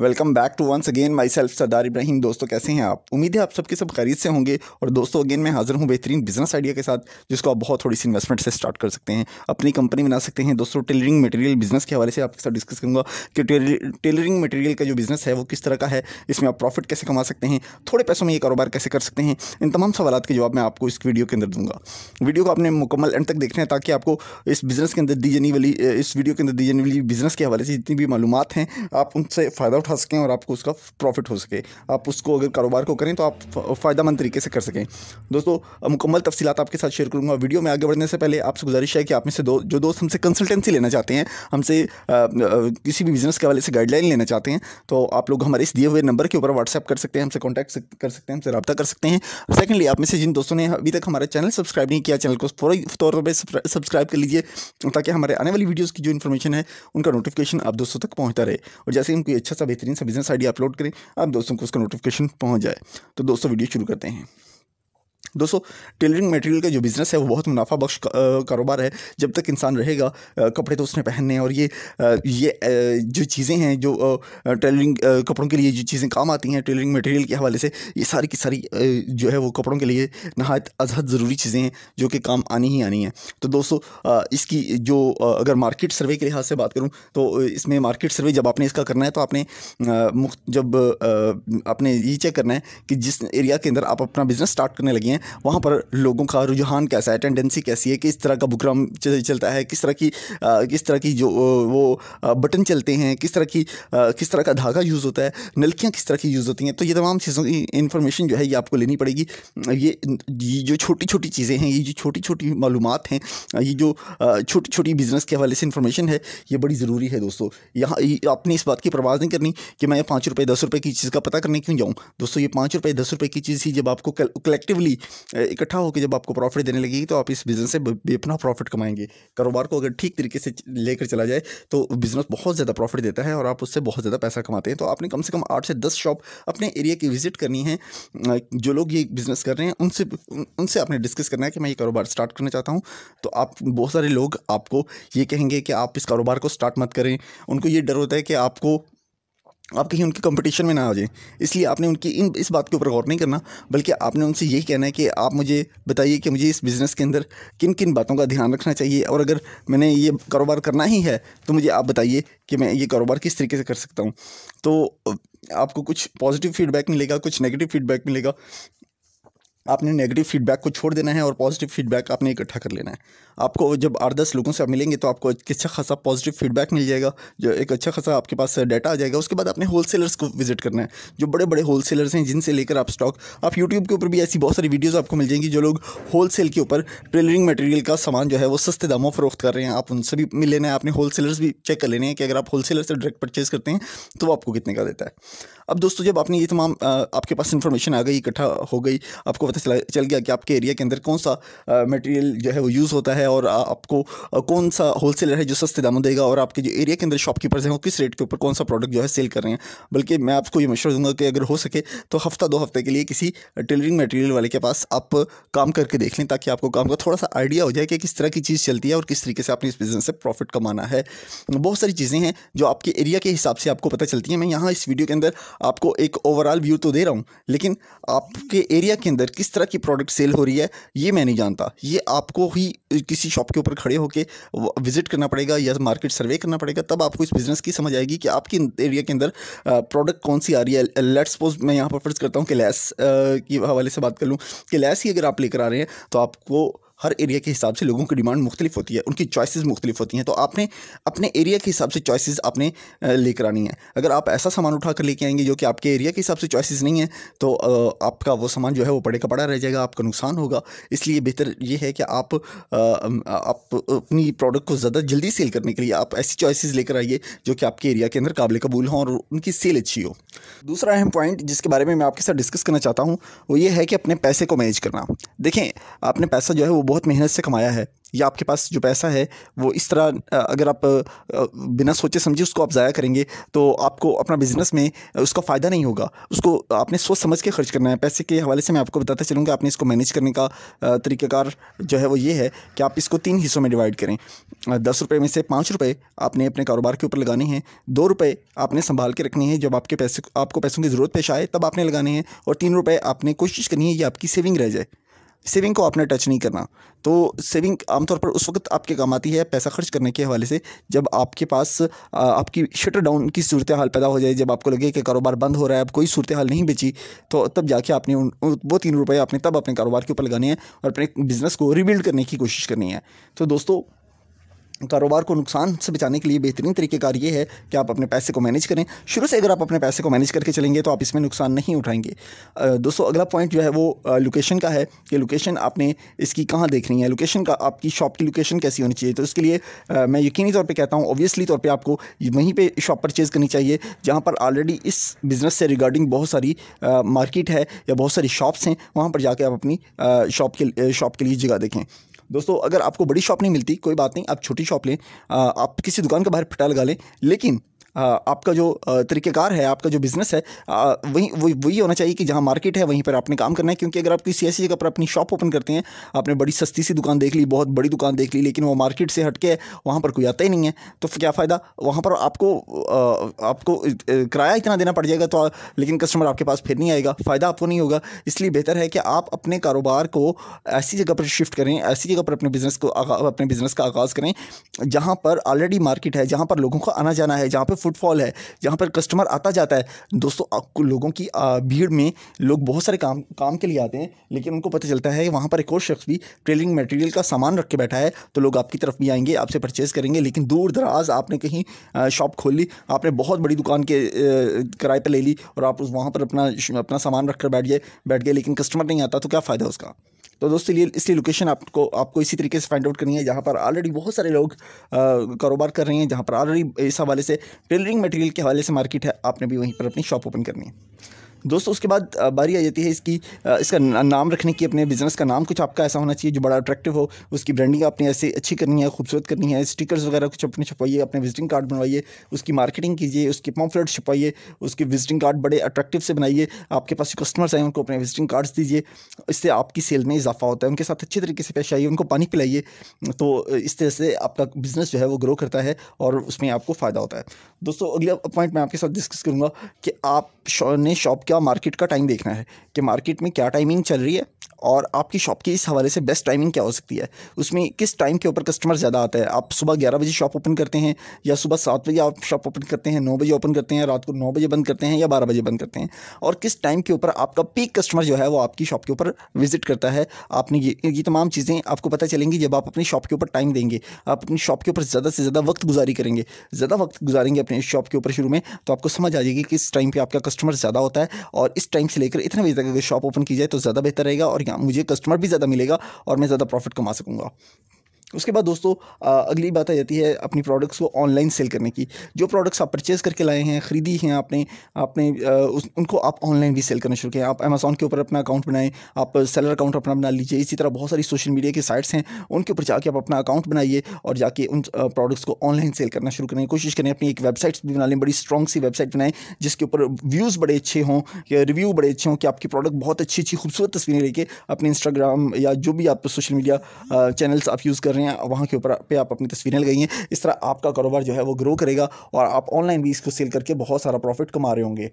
welcome back to once again my self सरदार इब्राहिम दोस्तों कैसे हैं आप उम्मीद है आप सबके सब खरीद से होंगे और दोस्तों अगेन मैं हाजिर हूँ बेहतरीन बिजनेस आइडिया के साथ जिसको आप बहुत थोड़ी सी इन्वेस्टमेंट से स्टार्ट कर सकते हैं अपनी कंपनी बना सकते हैं दोस्तों टेलरिंग मटेरियल बिजनेस के हवाले से आपके साथ डिस्कस करूँगा कि टेलरिंग मटेरियल का जो बिजनेस है वो किस तरह का है इसमें आप प्रॉफिट कैसे कमा सकते हैं थोड़े पैसों में ये कारोबार कैसे कर सकते हैं इन तमाम सवाल के जवाब मैं आपको इस वीडियो के अंदर दूंगा वीडियो को आपने मुकम्मल एंड तक देखना है ताकि आपको इस बिज़नेस के अंदर दी जाने वाली इस वीडियो के अंदर दी जाने वाली बिजनेस के हवाले से जितनी भी मालूम हैं आप उनसे फ़ायदा उठा सकें और आपको उसका प्रॉफिट हो सके आप उसको अगर कारोबार को करें तो आप फायदा मंद तरीके से कर सकें दोस्तों मुकम्मल तफसी आपके साथ शेयर करूँगा वीडियो में आगे बढ़ने से पहले आपसे गुजारिश है कि आप में से दो जो दोस्त हमसे कंसल्टेंसी लेना चाहते हैं हमसे किसी भी बिज़नेस के हवाले से गाइडलाइन लेना चाहते हैं तो आप लोग हमारे इस दिए हुए नंबर के ऊपर व्हाट्सअप कर सकते हैं हमसे कॉन्टैक्ट कर सकते हैं हमसे रब्ता कर सकते हैं सेकेंडली आप में से जिन दोस्तों ने अभी तक हमारा चैनल सब्सक्राइब नहीं किया चैनल को फौरी तौर पर सब्सक्राइब कर लीजिए ताकि हमारे आने वाली वीडियोज़ की जो इन्फॉर्मेशन है उनका नोटिफिकेशन आप दोस्तों तक पहुँचता रहे और जैसे ही हम कोई अच्छा सा बेहतरीन सा बिजनेस आइडिया अपलोड करें आप दोस्तों को उसका नोटिफिकेशन पहुँच जाए तो दोस्तों वीडियो शुरू करते हैं दोस्तों टेलरिंग मटेरियल का जो बिज़नेस है वो बहुत मुनाफा बख्श कारोबार है जब तक इंसान रहेगा कपड़े तो उसने पहनने और ये ये जो चीज़ें हैं जो टेलरिंग कपड़ों के लिए जो चीज़ें काम आती हैं टेलरिंग मटेरियल के हवाले से ये सारी की सारी जो है वो कपड़ों के लिए नहायत अजहद ज़रूरी चीज़ें हैं जो कि काम आनी ही आनी है तो दोस्तों इसकी जो अगर मार्केट सर्वे के लिहाज से बात करूँ तो इसमें मार्केट सर्वे जब आपने इसका करना है तो आपने जब आपने ये चेक करना है कि जिस एरिया के अंदर आप अपना बिज़नेस स्टार्ट करने लगे हैं हैं वहाँ पर लोगों का रुझान कैसा है टेंडेंसी कैसी है किस तरह का बुकरम चलता है किस तरह की किस तरह की जो वो बटन चलते हैं किस तरह की किस तरह का धागा यूज़ होता है नलकियाँ किस तरह की यूज़ होती हैं तो ये तमाम चीज़ों की इन्फॉर्मेशन जो है ये आपको लेनी पड़ेगी ये जो छोटी छोटी चीज़ें हैं ये जो छोटी छोटी मालूम हैं ये जो छोटी छोटी बिज़नेस के हवाले से इन्फॉर्मेशन है ये बड़ी ज़रूरी है दोस्तों यहाँ आपने इस बात की परवाज नहीं करनी कि मैं पाँच रुपये दस रुपये की चीज़ का पता करने क्यों जाऊँ दोस्तों ये पाँच रुपये दस रुपये की चीज़ ही जब आपको कलेक्टिवली इकट्ठा होकर जब आपको प्रॉफिट देने लगेगी तो आप इस बिज़नेस से बेपना प्रॉफिट कमाएंगे कारोबार को अगर ठीक तरीके से लेकर चला जाए तो बिज़नेस बहुत ज़्यादा प्रॉफिट देता है और आप उससे बहुत ज़्यादा पैसा कमाते हैं तो आपने कम से कम आठ से दस शॉप अपने एरिया की विजिट करनी है जो लोग ये बिज़नेस कर रहे हैं उनसे उनसे आपने डिस्कस करना है कि मैं ये कारोबार स्टार्ट करना चाहता हूँ तो आप बहुत सारे लोग आपको ये कहेंगे कि आप इस कारोबार को स्टार्ट मत करें उनको ये डर होता है कि आपको आप कहीं उनकी कंपटीशन में ना आ जाएं इसलिए आपने उनकी इन इस बात के ऊपर गौर नहीं करना बल्कि आपने उनसे यही कहना है कि आप मुझे बताइए कि मुझे इस बिज़नेस के अंदर किन किन बातों का ध्यान रखना चाहिए और अगर मैंने ये कारोबार करना ही है तो मुझे आप बताइए कि मैं ये कारोबार किस तरीके से कर सकता हूँ तो आपको कुछ पॉजिटिव फीडबैक मिलेगा कुछ नेगेटिव फीडबैक मिलेगा आपने नेगेटिव फीडबैक को छोड़ देना है और पॉजिटिव फीडबैक आपने इकट्ठा कर लेना है आपको जब आठ दस लोगों से आप मिलेंगे तो आपको एक अच्छा खासा पॉजिटिव फीडबैक मिल जाएगा जो एक अच्छा खासा आपके पास डाटा आ जाएगा उसके बाद आपने होलसेलर्स को विजिट करना है जो बड़े बड़े होलसेलर्स हैं जिनसे लेकर आप स्टॉक आप यूट्यूब के ऊपर भी ऐसी बहुत सारी वीडियोज़ आपको मिल जाएंगी जो लोग होलसेल के ऊपर टेलरिंग मटेरियल का सामान जो है वो सस्ते दामों फरोख्त कर रहे हैं आप उनसे भी मिल लेना है आपने होलसेलर्स भी चेक कर लेने हैं कि अगर आप होलसेलर से डायरेक्ट परचेज़ करते हैं तो वो आपको कितने का देता है अब दोस्तों जब आपने ये तमाम आपके पास इन्फॉर्मेशन आ गई इकट्ठा हो गई आपको पता चला चल गया कि आपके एरिया के अंदर कौन सा मटेरियल जो है वो यूज़ होता है और आपको कौन सा होलसेलर है जो सस्ते दामों देगा और आपके जो एरिया के अंदर शॉपकीपर्स हैं वो किस रेट के ऊपर कौन सा प्रोडक्ट जो है सेल कर रहे हैं बल्कि मैं आपको ये मशवरा दूंगा कि अगर हो सके तो हफ्ता दो हफ्ते के लिए किसी टेलरिंग मटेरियल वाले के पास आप काम करके देख लें ताकि आपको काम का थोड़ा सा आइडिया हो जाए कि किस तरह की चीज़ चलती है और किस तरीके से आपने इस बिज़नेस से प्रॉफिट कमाना है बहुत सारी चीज़ें हैं जो आपके एरिया के हिसाब से आपको पता चलती हैं मैं यहाँ इस वीडियो के अंदर आपको एक ओवरऑल व्यू तो दे रहा हूँ लेकिन आपके एरिया के अंदर किस तरह की प्रोडक्ट सेल हो रही है ये मैं नहीं जानता ये आपको ही किसी शॉप के ऊपर खड़े होकर विजिट करना पड़ेगा या मार्केट सर्वे करना पड़ेगा तब आपको इस बिज़नेस की समझ आएगी कि आपके एरिया के अंदर प्रोडक्ट कौन सी आ रही है लेट्स सपोज मैं यहाँ पर फर्ज करता हूँ कि लैस के हवाले से बात कर लूँ कि लैस ही अगर आप लेकर आ रहे हैं तो आपको हर एरिया के हिसाब से लोगों की डिमांड मुख्तलिफ होती है उनकी चॉइसेस मुख्तलिफ होती हैं तो आपने अपने एरिया के हिसाब से चॉइसेस आपने लेकर आनी है अगर आप ऐसा सामान उठा कर लेके आएंगे जो कि आपके एरिया के हिसाब से चॉइसेस नहीं है तो आपका वो सामान जो है वो पड़े का पड़ा रह जाएगा आपका नुकसान होगा इसलिए बेहतर ये है कि आप आप अपनी प्रोडक्ट को ज़्यादा जल्दी सेल करने के लिए आप ऐसी चॉइसिस लेकर आइए जो कि आपके एरिया के अंदर काबिल कबूल हों और उनकी सेल अच्छी हो दूसरा अहम पॉइंट जिसके बारे में मैं आपके साथ डिस्कस करना चाहता हूँ वो ये है कि अपने पैसे को मैनेज करना देखें आपने पैसा जो है वो बहुत मेहनत से कमाया है या आपके पास जो पैसा है वो इस तरह अगर आप बिना सोचे समझे उसको आप ज़ाया करेंगे तो आपको अपना बिज़नेस में उसका फ़ायदा नहीं होगा उसको आपने सोच समझ के खर्च करना है पैसे के हवाले से मैं आपको बताता चलूँगा आपने इसको मैनेज करने का तरीक़ाकार जो है वो ये है कि आप इसको तीन हिस्सों में डिवाइड करें दस रुपये में से पाँच रुपये आपने अपने कारोबार के ऊपर लगाने हैं दो रुपये आपने संभाल के रखने हैं जब आपके पैसे आपको पैसों की ज़रूरत पेश आए तब आपने लगाने हैं और तीन रुपये आपने कोशिश करनी है कि आपकी सेविंग रह जाए सेविंग को आपने टच नहीं करना तो सेविंग आमतौर पर उस वक्त आपके काम आती है पैसा खर्च करने के हवाले से जब आपके पास आपकी शटर डाउन की सूरत हाल पैदा हो जाए जब आपको लगे कि कारोबार बंद हो रहा है अब कोई सूरत हाल नहीं बची तो तब जाके आपने वो तीन रुपये आपने तब अपने कारोबार के ऊपर लगाने हैं और अपने बिज़नेस को रिबिल्ड करने की कोशिश करनी है तो दोस्तों कारोबार को नुकसान से बचाने के लिए बेहतरीन तरीकेकार ये है कि आप अपने पैसे को मैनेज करें शुरू से अगर आप अपने पैसे को मैनेज करके चलेंगे तो आप इसमें नुकसान नहीं उठाएंगे दोस्तों अगला पॉइंट जो है वो लोकेशन का है कि लोकेशन आपने इसकी कहाँ देखनी है लोकेशन का आपकी शॉप की लोकेशन कैसी होनी चाहिए तो इसके लिए आ, मैं यकीनी तौर पर कहता हूँ ऑब्वियसली तौर पर आपको वहीं पर शॉप परचेज़ करनी चाहिए जहाँ पर ऑलरेडी इस बिज़नेस से रिगार्डिंग बहुत सारी मार्केट है या बहुत सारी शॉप्स हैं वहाँ पर जाके आप अपनी शॉप के शॉप के लिए जगह देखें दोस्तों अगर आपको बड़ी शॉप नहीं मिलती कोई बात नहीं आप छोटी शॉप लें आप किसी दुकान के बाहर फटा लगा लें लेकिन आपका जो तरीक़ेकार है आपका जो बिज़नेस है वही वही वही होना चाहिए कि जहाँ मार्केट है वहीं पर आपने काम करना है क्योंकि अगर आप किसी ऐसी जगह पर अपनी शॉप ओपन करते हैं आपने बड़ी सस्ती सी दुकान देख ली बहुत बड़ी दुकान देख ली लेकिन वो मार्केट से हटके है वहाँ पर कोई आता ही नहीं है तो क्या फ़ायदा वहाँ पर आपको आपको किराया इतना देना पड़ जाएगा तो लेकिन कस्टमर आपके पास फिर नहीं आएगा फ़ायदा आपको नहीं होगा इसलिए बेहतर है कि आप अपने कारोबार को ऐसी जगह पर शिफ्ट करें ऐसी जगह पर अपने बिज़नेस को अपने बिज़नेस का आगाज़ करें जहाँ पर ऑलरेडी मार्केट है जहाँ पर लोगों का आना जाना है जहाँ पर फुटफॉल है जहाँ पर कस्टमर आता जाता है दोस्तों लोगों की भीड़ में लोग बहुत सारे काम काम के लिए आते हैं लेकिन उनको पता चलता है वहाँ पर एक और शख्स भी ट्रेलिंग मटेरियल का सामान रख के बैठा है तो लोग आपकी तरफ भी आएंगे आपसे परचेज़ करेंगे लेकिन दूर दराज आपने कहीं शॉप खोल ली आपने बहुत बड़ी दुकान के किराए पर ले ली और आप वहाँ पर अपना अपना सामान रख कर बैठ गए बैठ गए लेकिन कस्टमर नहीं आता तो क्या फ़ायदा उसका तो दोस्तों लिए इसलिए लोकेशन आपको आपको इसी तरीके से फाइंड आउट करनी है जहाँ पर ऑलरेडी बहुत सारे लोग कारोबार कर रहे हैं जहाँ पर ऑलरेडी इस हवाले से टेलरिंग मटेरियल के हवाले से मार्केट है आपने भी वहीं पर अपनी शॉप ओपन करनी है दोस्तों उसके बाद बारी आ जाती है इसकी इसका नाम रखने की अपने बिज़नेस का नाम कुछ आपका ऐसा होना चाहिए जो बड़ा अट्रैक्टिव हो उसकी ब्रांडिंग आपने ऐसे अच्छी करनी है खूबसूरत करनी है स्टिकर्स वगैरह कुछ अपने छपवाइए अपने विजिटिंग कार्ड बनवाइए उसकी मार्केटिंग कीजिए उसके पॉम्फलेट छपाइए उसके विजिटिंग कार्ड बड़े अट्रैक्टिव से बनाइए आपके पास जो कस्टमर्स आए उनको अपने विजिटिंग कार्ड्स दीजिए इससे आपकी सेल में इजाफा होता है उनके साथ अच्छे तरीके से पेश आइए उनको पानी पिलाइए तो इस तरह से आपका बिज़नेस जो है वो ग्रो करता है और उसमें आपको फ़ायदा होता है दोस्तों अगला पॉइंट मैं आपके साथ डिस्कस करूँगा कि आप ने शॉप आपका मार्केट का टाइम देखना है कि मार्केट में क्या टाइमिंग चल रही है और आपकी शॉप की इस हवाले से बेस्ट टाइमिंग क्या हो सकती है उसमें किस टाइम के ऊपर कस्टमर ज़्यादा आता है आप सुबह ग्यारह बजे शॉप ओपन करते हैं या सुबह सात बजे आप शॉप ओपन करते हैं नौ बजे ओपन करते हैं रात को नौ बजे बंद करते हैं या बारह बजे बंद करते हैं और किस टाइम के ऊपर आपका पीक कस्टमर जो है वो आपकी शॉप के ऊपर विजिट करता है आपने ये ये तमाम चीज़ें आपको पता चलेंगी जब आप अपनी शॉप के ऊपर टाइम देंगे आप अपनी शॉप के ऊपर ज़्यादा से ज़्यादा वक्त गुजारी करेंगे ज़्यादा वक्त गुजारेंगे अपने शॉप के ऊपर शुरू में तो आपको समझ आ जाएगी कि इस टाइम पर आपका कस्टमर ज़्यादा होता है और इस टाइम से लेकर इतने बजे तक अगर शॉप ओपन की जाए तो ज़्यादा बेहतर रहेगा और कि मुझे कस्टमर भी ज़्यादा मिलेगा और मैं ज़्यादा प्रॉफिट कमा सकूँगा उसके बाद दोस्तों अगली बात आ जाती है अपनी प्रोडक्ट्स को ऑनलाइन सेल करने की जो प्रोडक्ट्स आप परचेज़ करके लाए हैं ख़रीदी हैं आपने आपने उस, उनको आप ऑनलाइन भी सेल करना शुरू किया आप अमेज़ॉन के ऊपर अपना अकाउंट बनाएं आप सेलर अकाउंट अपना बना लीजिए इसी तरह बहुत सारी सोशल मीडिया की साइट्स हैं उनके ऊपर जाके आप अपना अकाउंट बनाइए और जाके उन प्रोडक्ट्स को ऑनलाइन सेल करना शुरू करें कोशिश करें अपनी एक वेबसाइट्स भी बना लें बड़ी स्ट्रॉग सी वेबसाइट बनाएं जिसके ऊपर व्यूज़ बड़े अच्छे हों या रिव्यू बड़े अच्छे हों कि आपकी प्रोडक्ट बहुत अच्छी अच्छी खूबसूरत तस्वीरें लेके अपने इंस्टाग्राम या जो भी आप सोशल मीडिया चैनल्स आप यूज़ कर रहे हैं वहाँ के ऊपर पे आप अपनी तस्वीरें लगाइए इस तरह आपका कारोबार जो है वो ग्रो करेगा और आप ऑनलाइन भी इसको सेल करके बहुत सारा प्रॉफिट कमा रहे होंगे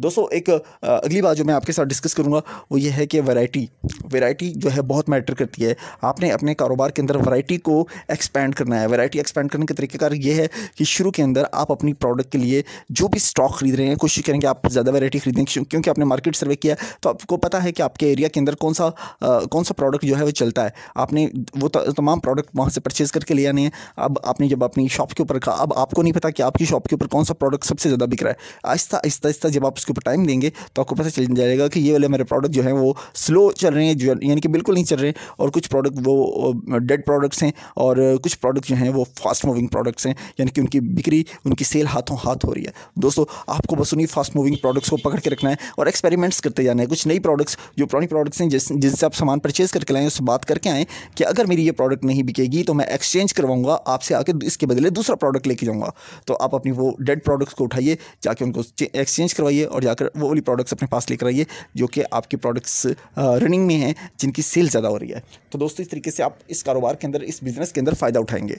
दोस्तों एक अगली बात जो मैं आपके साथ डिस्कस करूँगा वो ये है कि वैरायटी वैरायटी जो है बहुत मैटर करती है आपने अपने कारोबार के अंदर वैरायटी को एक्सपेंड करना है वैरायटी एक्सपेंड करने का तरीक़ेकार ये है कि शुरू के अंदर आप अपनी प्रोडक्ट के लिए जो भी स्टॉक खरीद रहे हैं कोशिश करेंगे आप ज़्यादा वैरायटी खरीदें क्योंकि आपने मार्केट सर्वे किया तो आपको पता है कि आपके एरिया के अंदर कौन सा कौन सा प्रोडक्ट जो है वो चलता है आपने वो तमाम प्रोडक्ट वहाँ से परचेज करके ले आने है अब आपने जब अपनी शॉप के ऊपर रखा अब आपको नहीं पता कि आपकी शॉप के ऊपर कौन सा प्रोडक्ट सबसे ज़्यादा बिक रहा है आहिस्ता आहिस्ता आहिस्ता जब आप उसके ऊपर टाइम देंगे तो आपको पता चल जाएगा कि ये वाले मेरे प्रोडक्ट जो हैं वो स्लो चल रहे हैं यानी कि बिल्कुल नहीं चल रहे और कुछ प्रोडक्ट वो डेड प्रोडक्ट्स हैं और कुछ प्रोडक्ट जो हैं वो फास्ट मूविंग प्रोडक्ट्स हैं यानी कि उनकी बिक्री उनकी सेल हाथों हाथ हो रही है दोस्तों आपको बस उन्हीं फास्ट मूविंग प्रोडक्ट्स को पकड़ के रखना है और एक्सपेरिमेंट्स करते जाना है कुछ नई प्रोडक्ट्स जो पुरानी प्रोडक्ट्स हैं जिस जिससे आप सामान परचेज़ करके लाएँ उससे बात करके आएँ कि अगर मेरी ये प्रोडक्ट नहीं बिकेगी तो मैं एक्सचेंज करवाऊँगा आपसे आके इसके बदले दूसरा प्रोडक्ट लेके जाऊँगा तो आप अपनी वो डेड प्रोडक्ट्स को उठाइए जाके उनको एक्सचेंज करवाइए और जाकर वो वाली प्रोडक्ट्स अपने पास लेकर आइए जो कि आपकी प्रोडक्ट्स रनिंग में हैं जिनकी सेल ज़्यादा हो रही है तो दोस्तों इस तरीके से आप इस कारोबार के अंदर इस बिज़नेस के अंदर फ़ायदा उठाएंगे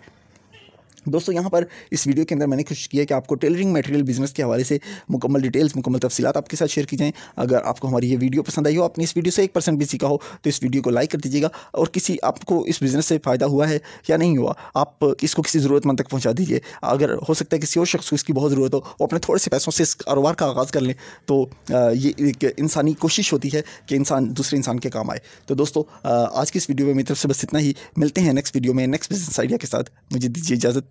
दोस्तों यहाँ पर इस वीडियो के अंदर मैंने कुछ किया कि आपको टेलरिंग मटेरियल बिजनेस के हवाले से मुकम्मल डिटेल्स मुकम्मल तफसीत आपके साथ शेयर की जाएँ अगर आपको हमारी ये वीडियो पसंद आई हो आपने इस वीडियो से एक परसेंट भी सीखा हो तो इस वीडियो को लाइक कर दीजिएगा और किसी आपको इस बिज़नेस से फ़ायदा हुआ है या नहीं हुआ आप इसको किसी ज़रूरतमंद तक पहुँचा दीजिए अगर हो सकता है किसी और शख्स को इसकी बहुत ज़रूरत हो वो अपने थोड़े से पैसों से इस कारोबार का आगाज़ कर लें तो ये एक इंसानी कोशिश होती है कि इंसान दूसरे इंसान के काम आए तो दोस्तों आज की इस वीडियो में मेरी तरफ से बस इतना ही मिलते हैं नेक्स्ट वीडियो में नेक्स्ट बिजनेस आइडिया के साथ मुझे दीजिए इजाज़त